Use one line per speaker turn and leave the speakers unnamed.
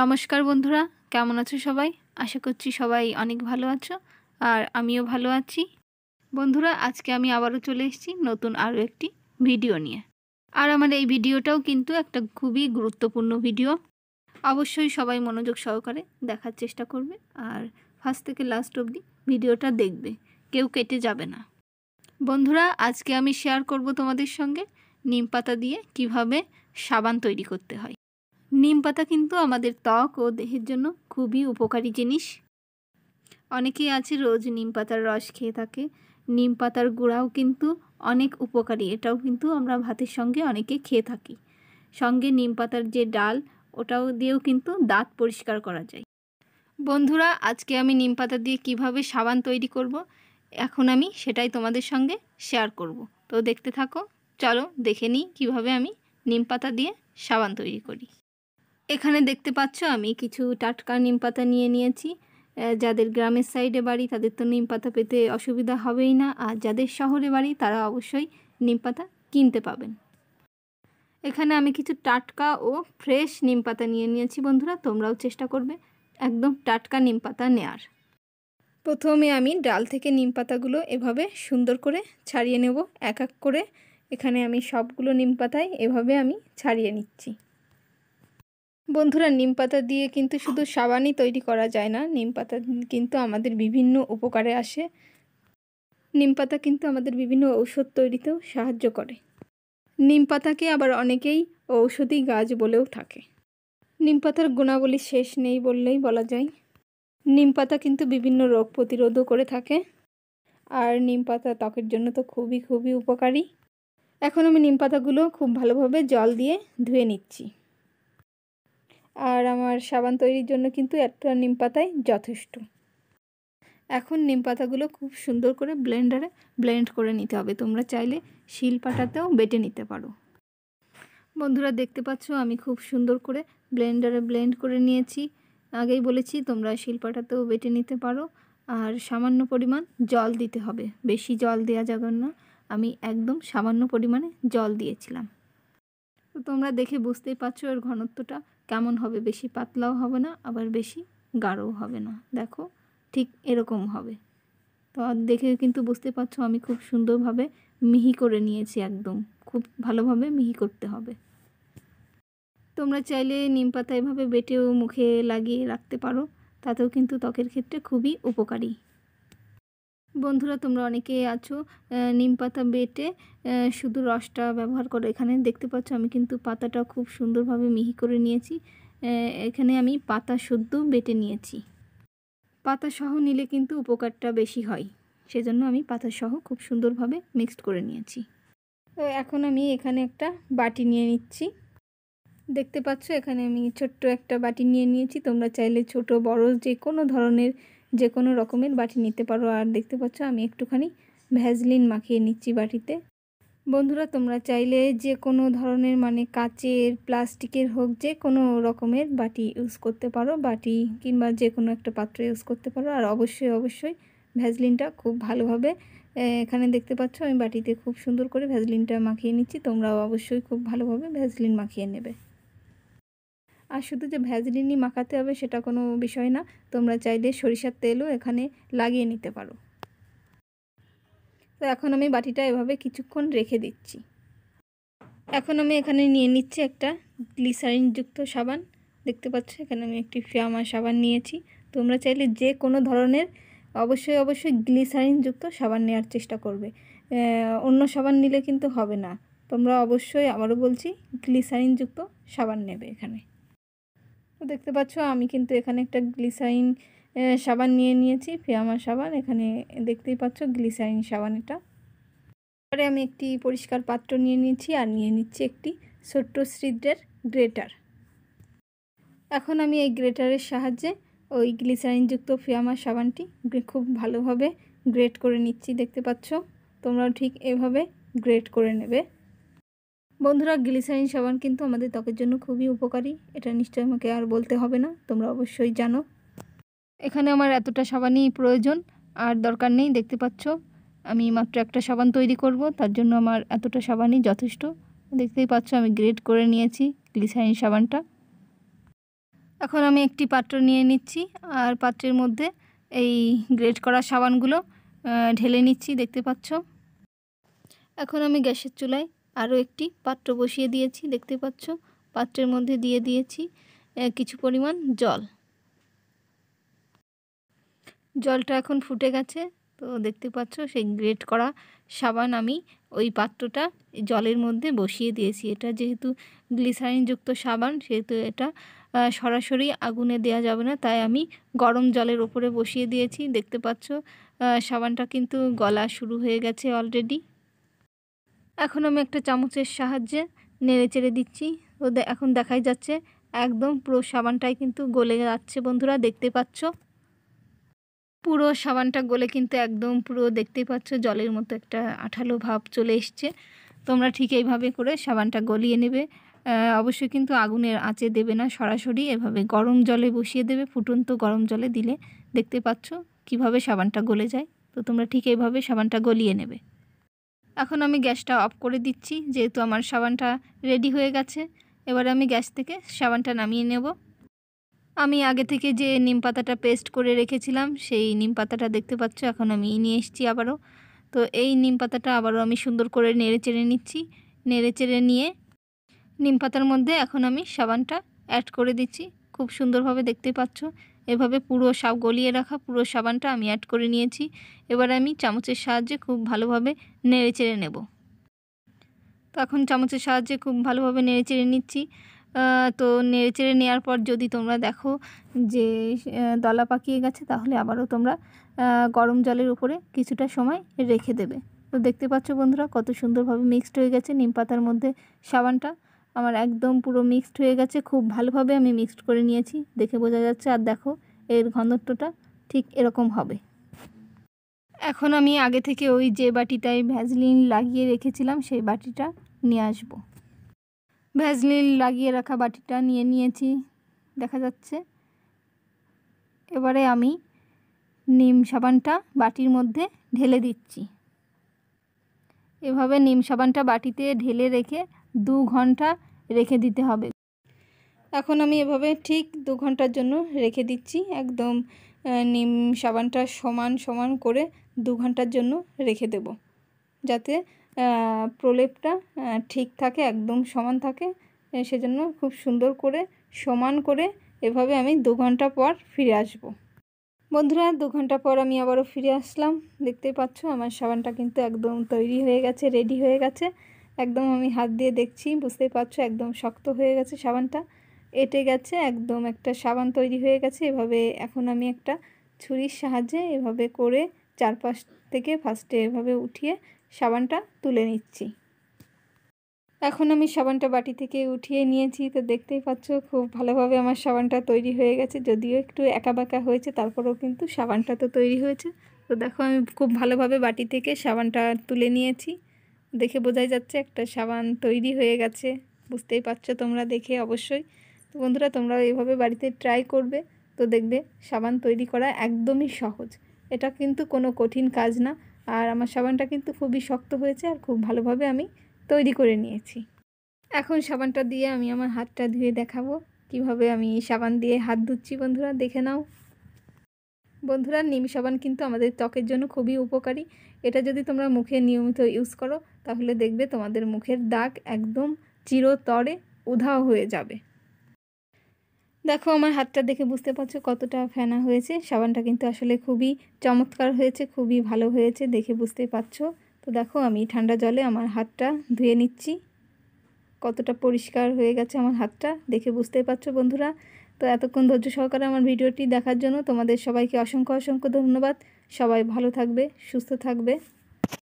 নমস্কার বন্ধুরা কেমন আছো সবাই আশা করছি সবাই অনেক ভালো আছো আর আমিও ভালো আছি বন্ধুরা আজকে আমি আবারও চলে এসেছি নতুন আরও একটি ভিডিও নিয়ে আর আমার এই ভিডিওটাও কিন্তু একটা খুবই গুরুত্বপূর্ণ ভিডিও অবশ্যই সবাই মনোযোগ সহকারে দেখার চেষ্টা করবে আর ফার্স্ট থেকে লাস্ট অবধি ভিডিওটা দেখবে কেউ কেটে যাবে না বন্ধুরা আজকে আমি শেয়ার করব তোমাদের সঙ্গে নিম পাতা দিয়ে কিভাবে সাবান তৈরি করতে হয় নিম পাতা কিন্তু আমাদের ত্বক ও দেহের জন্য খুবই উপকারী জিনিস অনেকেই আছে রোজ নিম পাতার রস খেয়ে থাকে নিম পাতার গুঁড়াও কিন্তু অনেক উপকারী এটাও কিন্তু আমরা ভাতের সঙ্গে অনেকে খেয়ে থাকি সঙ্গে নিম পাতার যে ডাল ওটাও দিয়েও কিন্তু দাঁত পরিষ্কার করা যায় বন্ধুরা আজকে আমি নিম পাতা দিয়ে কিভাবে সাবান তৈরি করব এখন আমি সেটাই তোমাদের সঙ্গে শেয়ার করব তো দেখতে থাকো চলো দেখে নিই কীভাবে আমি নিম পাতা দিয়ে সাবান তৈরি করি এখানে দেখতে পাচ্ছ আমি কিছু টাটকা নিম পাতা নিয়ে নিয়েছি যাদের গ্রামের সাইডে বাড়ি তাদের তো নিম পাতা পেতে অসুবিধা হবেই না আর যাদের শহরে বাড়ি তারা অবশ্যই নিম পাতা কিনতে পাবেন এখানে আমি কিছু টাটকা ও ফ্রেশ নিম পাতা নিয়ে নিয়েছি বন্ধুরা তোমরাও চেষ্টা করবে একদম টাটকা নিম পাতা নেয়ার প্রথমে আমি ডাল থেকে নিম পাতাগুলো এভাবে সুন্দর করে ছাড়িয়ে নেব এক এক করে এখানে আমি সবগুলো নিম পাতায় এভাবে আমি ছাড়িয়ে নিচ্ছি বন্ধুরা নিম পাতা দিয়ে কিন্তু শুধু সাবানই তৈরি করা যায় না নিম পাতা কিন্তু আমাদের বিভিন্ন উপকারে আসে নিম পাতা কিন্তু আমাদের বিভিন্ন ঔষধ তৈরিতেও সাহায্য করে নিম পাতাকে আবার অনেকেই ঔষধি গাছ বলেও থাকে নিম পাতার গুণাবলী শেষ নেই বললেই বলা যায় নিম পাতা কিন্তু বিভিন্ন রোগ প্রতিরোধও করে থাকে আর নিম পাতা ত্বকের জন্য তো খুবই খুবই উপকারী এখন আমি নিম পাতাগুলো খুব ভালোভাবে জল দিয়ে ধুয়ে নিচ্ছি আর আমার সাবান তৈরির জন্য কিন্তু একটা নিম পাতাই যথেষ্ট এখন নিম পাতাগুলো খুব সুন্দর করে ব্লেন্ডারে ব্লেন্ড করে নিতে হবে তোমরা চাইলে শিল পাটাতেও বেটে নিতে পারো বন্ধুরা দেখতে পাচ্ছ আমি খুব সুন্দর করে ব্লেন্ডারে ব্লেন্ড করে নিয়েছি আগেই বলেছি তোমরা শিল পাটাতেও বেটে নিতে পারো আর সামান্য পরিমাণ জল দিতে হবে বেশি জল দেওয়া যাবে না আমি একদম সামান্য পরিমাণে জল দিয়েছিলাম তো তোমরা দেখে বুঝতেই পারছো এর ঘনত্বটা কেমন হবে বেশি পাতলাও হবে না আবার বেশি গাঢ়ও হবে না দেখো ঠিক এরকম হবে তো দেখে কিন্তু বুঝতে পারছো আমি খুব সুন্দরভাবে মিহি করে নিয়েছি একদম খুব ভালোভাবে মিহি করতে হবে তোমরা চাইলে নিম পাতা এভাবে বেটেও মুখে লাগিয়ে রাখতে পারো তাতেও কিন্তু ত্বকের ক্ষেত্রে খুবই উপকারী বন্ধুরা তোমরা অনেকেই আছো নিম পাতা বেটে শুধু রসটা ব্যবহার করো এখানে দেখতে পাচ্ছ আমি কিন্তু পাতাটা খুব সুন্দরভাবে মিহি করে নিয়েছি এখানে আমি পাতা শুদ্ধ বেটে নিয়েছি পাতা সহ নিলে কিন্তু উপকারটা বেশি হয় সেজন্য আমি পাতা সহ খুব সুন্দরভাবে মিক্সড করে নিয়েছি তো এখন আমি এখানে একটা বাটি নিয়ে নিচ্ছি দেখতে পাচ্ছ এখানে আমি ছোট্ট একটা বাটি নিয়ে নিয়েছি তোমরা চাইলে ছোট বড় যে কোনো ধরনের যে কোনো রকমের বাটি নিতে পারো আর দেখতে পাচ্ছ আমি একটুখানি ভ্যাজলিন মাখিয়ে নিচ্ছি বাটিতে বন্ধুরা তোমরা চাইলে যে কোনো ধরনের মানে কাচের প্লাস্টিকের হোক যে কোনো রকমের বাটি ইউজ করতে পারো বাটি কিংবা যে কোনো একটা পাত্র ইউজ করতে পারো আর অবশ্যই অবশ্যই ভ্যাজলিনটা খুব ভালোভাবে এখানে দেখতে পাচ্ছ আমি বাটিতে খুব সুন্দর করে ভ্যাজলিনটা মাখিয়ে নিচ্ছি তোমরাও অবশ্যই খুব ভালোভাবে ভ্যাজলিন মাখিয়ে নেবে আর শুধু যে ভ্যাজলিনই মাখাতে হবে সেটা কোনো বিষয় না তোমরা চাইলে সরিষার তেলও এখানে লাগিয়ে নিতে পারো তো এখন আমি বাটিটা এভাবে কিছুক্ষণ রেখে দিচ্ছি এখন আমি এখানে নিয়ে নিচ্ছি একটা গ্লিসারিনযুক্ত সাবান দেখতে পাচ্ছ এখানে আমি একটি ফিয়ামা সাবান নিয়েছি তোমরা চাইলে যে কোনো ধরনের অবশ্যই অবশ্যই গ্লিসারিনযুক্ত সাবান নেওয়ার চেষ্টা করবে অন্য সাবান নিলে কিন্তু হবে না তোমরা অবশ্যই আবারও বলছি গ্লিসারিনযুক্ত সাবান নেবে এখানে তো দেখতে পাচ্ছ আমি কিন্তু এখানে একটা গ্লিসাইন সাবান নিয়ে নিয়েছি ফিয়ামার সাবান এখানে দেখতেই পাচ্ছ গ্লিসাইন সাবান এটা তারপরে আমি একটি পরিষ্কার পাত্র নিয়ে নিয়েছি আর নিয়ে নিচ্ছি একটি ছোট্ট ছিদ্রের গ্রেটার এখন আমি এই গ্রেটারের সাহায্যে ওই গ্লিসাইনযুক্ত ফিয়ামার সাবানটি খুব ভালোভাবে গ্রেট করে নিচ্ছি দেখতে পাচ্ছ তোমরাও ঠিক এভাবে গ্রেট করে নেবে বন্ধুরা গ্লিসারিন সাবান কিন্তু আমাদের ত্বকের জন্য খুবই উপকারী এটা নিশ্চয়ই আমাকে আর বলতে হবে না তোমরা অবশ্যই জানো এখানে আমার এতটা সাবানই প্রয়োজন আর দরকার নেই দেখতে পাচ্ছ আমি মাত্র একটা সাবান তৈরি করব তার জন্য আমার এতটা সাবানই যথেষ্ট দেখতেই পাচ্ছ আমি গ্রেড করে নিয়েছি গ্লিসারিন সাবানটা এখন আমি একটি পাত্র নিয়ে নিচ্ছি আর পাত্রের মধ্যে এই গ্রেড করা সাবানগুলো ঢেলে নিচ্ছি দেখতে পাচ্ছ এখন আমি গ্যাসের চুলায় আরও একটি পাত্র বসিয়ে দিয়েছি দেখতে পাচ্ছ পাত্রের মধ্যে দিয়ে দিয়েছি কিছু পরিমাণ জল জলটা এখন ফুটে গেছে তো দেখতে পাচ্ছ সেই গ্রেট করা সাবান আমি ওই পাত্রটা জলের মধ্যে বসিয়ে দিয়েছি এটা যেহেতু গ্লিসারিনযুক্ত সাবান সেহেতু এটা সরাসরি আগুনে দেয়া যাবে না তাই আমি গরম জলের ওপরে বসিয়ে দিয়েছি দেখতে পাচ্ছ সাবানটা কিন্তু গলা শুরু হয়ে গেছে অলরেডি এখন আমি একটা চামচের সাহায্যে নেড়ে চেড়ে দিচ্ছি তো এখন দেখাই যাচ্ছে একদম পুরো সাবানটাই কিন্তু গলে যাচ্ছে বন্ধুরা দেখতে পাচ্ছ পুরো সাবানটা গলে কিন্তু একদম পুরো দেখতে পাচ্ছ জলের মতো একটা আঠালো ভাব চলে এসছে তোমরা ঠিক এইভাবে করে সাবানটা গলিয়ে নেবে অবশ্যই কিন্তু আগুনের আঁচে দেবে না সরাসরি এভাবে গরম জলে বসিয়ে দেবে ফুটন্ত গরম জলে দিলে দেখতে পাচ্ছ কিভাবে সাবানটা গলে যায় তো তোমরা ঠিক এইভাবে সাবানটা গলিয়ে নেবে এখন আমি গ্যাসটা অফ করে দিচ্ছি যেহেতু আমার সাবানটা রেডি হয়ে গেছে এবার আমি গ্যাস থেকে সাবানটা নামিয়ে নেব আমি আগে থেকে যে নিম পাতাটা পেস্ট করে রেখেছিলাম সেই নিম পাতাটা দেখতে পাচ্ছ এখন আমি নিয়ে এসছি আবারও তো এই নিম পাতাটা আবারও আমি সুন্দর করে নেড়ে চেড়ে নিচ্ছি নেড়ে চেড়ে নিয়ে নিম পাতার মধ্যে এখন আমি সাবানটা অ্যাড করে দিচ্ছি খুব সুন্দরভাবে দেখতে পাচ্ছ এভাবে পুরো সাব গলিয়ে রাখা পুরো সাবানটা আমি অ্যাড করে নিয়েছি এবার আমি চামচের সাহায্যে খুব ভালোভাবে নেড়ে চেড়ে নেব তো এখন চামচের সাহায্যে খুব ভালোভাবে নেড়ে চেড়ে নিচ্ছি তো নেড়ে চেড়ে নেওয়ার পর যদি তোমরা দেখো যে দলা পাকিয়ে গেছে তাহলে আবারও তোমরা গরম জলের উপরে কিছুটা সময় রেখে দেবে তো দেখতে পাচ্ছ বন্ধুরা কত সুন্দরভাবে মিক্সড হয়ে গেছে নিম পাতার মধ্যে সাবানটা আমার একদম পুরো মিক্সড হয়ে গেছে খুব ভালোভাবে আমি মিক্সড করে নিয়েছি দেখে বোঝা যাচ্ছে আর দেখো এর ঘনত্বটা ঠিক এরকম হবে এখন আমি আগে থেকে ওই যে বাটিটায় ভ্যাজলিন লাগিয়ে রেখেছিলাম সেই বাটিটা নিয়ে আসব ভ্যাজলিন লাগিয়ে রাখা বাটিটা নিয়ে নিয়েছি দেখা যাচ্ছে এবারে আমি নিম সাবানটা বাটির মধ্যে ঢেলে দিচ্ছি এভাবে নিম সাবানটা বাটিতে ঢেলে রেখে দু ঘন্টা রেখে দিতে হবে এখন আমি এভাবে ঠিক দু ঘন্টার জন্য রেখে দিচ্ছি একদম নিম সাবানটা সমান সমান করে দু ঘন্টার জন্য রেখে দেব যাতে প্রলেপটা ঠিক থাকে একদম সমান থাকে সেজন্য খুব সুন্দর করে সমান করে এভাবে আমি দু ঘন্টা পর ফিরে আসব বন্ধুরা দু ঘন্টা পর আমি আবারও ফিরে আসলাম দেখতেই পাচ্ছ আমার সাবানটা কিন্তু একদম তৈরি হয়ে গেছে রেডি হয়ে গেছে একদম আমি হাত দিয়ে দেখছি বুঝতেই পারছো একদম শক্ত হয়ে গেছে সাবানটা এটে গেছে একদম একটা সাবান তৈরি হয়ে গেছে এভাবে এখন আমি একটা ছুরির সাহায্যে এভাবে করে চারপাশ থেকে ফার্স্টে এভাবে উঠিয়ে সাবানটা তুলে নিচ্ছি এখন আমি সাবানটা বাটি থেকে উঠিয়ে নিয়েছি তো দেখতেই পাচ্ছ খুব ভালোভাবে আমার সাবানটা তৈরি হয়ে গেছে যদিও একটু একা বাঁকা হয়েছে তারপরেও কিন্তু সাবানটা তো তৈরি হয়েছে তো দেখো আমি খুব ভালোভাবে বাটি থেকে সাবানটা তুলে নিয়েছি দেখে বোঝাই যাচ্ছে একটা সাবান তৈরি হয়ে গেছে বুঝতেই পারছো তোমরা দেখে অবশ্যই তো বন্ধুরা তোমরাও এইভাবে বাড়িতে ট্রাই করবে তো দেখবে সাবান তৈরি করা একদমই সহজ এটা কিন্তু কোনো কঠিন কাজ না আর আমার সাবানটা কিন্তু খুবই শক্ত হয়েছে আর খুব ভালোভাবে আমি তৈরি করে নিয়েছি এখন সাবানটা দিয়ে আমি আমার হাতটা ধুয়ে দেখাবো কিভাবে আমি সাবান দিয়ে হাত ধুচ্ছি বন্ধুরা দেখে নাও বন্ধুরা নিম সাবান কিন্তু আমাদের ত্বকের জন্য খুবই উপকারী এটা যদি তোমরা মুখে নিয়মিত ইউজ করো তাহলে দেখবে তোমাদের মুখের দাগ একদম চিরতরে উধাও হয়ে যাবে দেখো আমার হাতটা দেখে বুঝতে পারছো কতটা ফেনা হয়েছে সাবানটা কিন্তু আসলে খুবই চমৎকার হয়েছে খুবই ভালো হয়েছে দেখে বুঝতে পারছো তো দেখো আমি ঠান্ডা জলে আমার হাতটা ধুয়ে নিচ্ছি কতটা পরিষ্কার হয়ে গেছে আমার হাতটা দেখে বুঝতে পারছো বন্ধুরা তো এতক্ষণ ধৈর্য সহকারে আমার ভিডিওটি দেখার জন্য তোমাদের সবাইকে অসংখ্য অসংখ্য ধন্যবাদ সবাই ভালো থাকবে সুস্থ থাকবে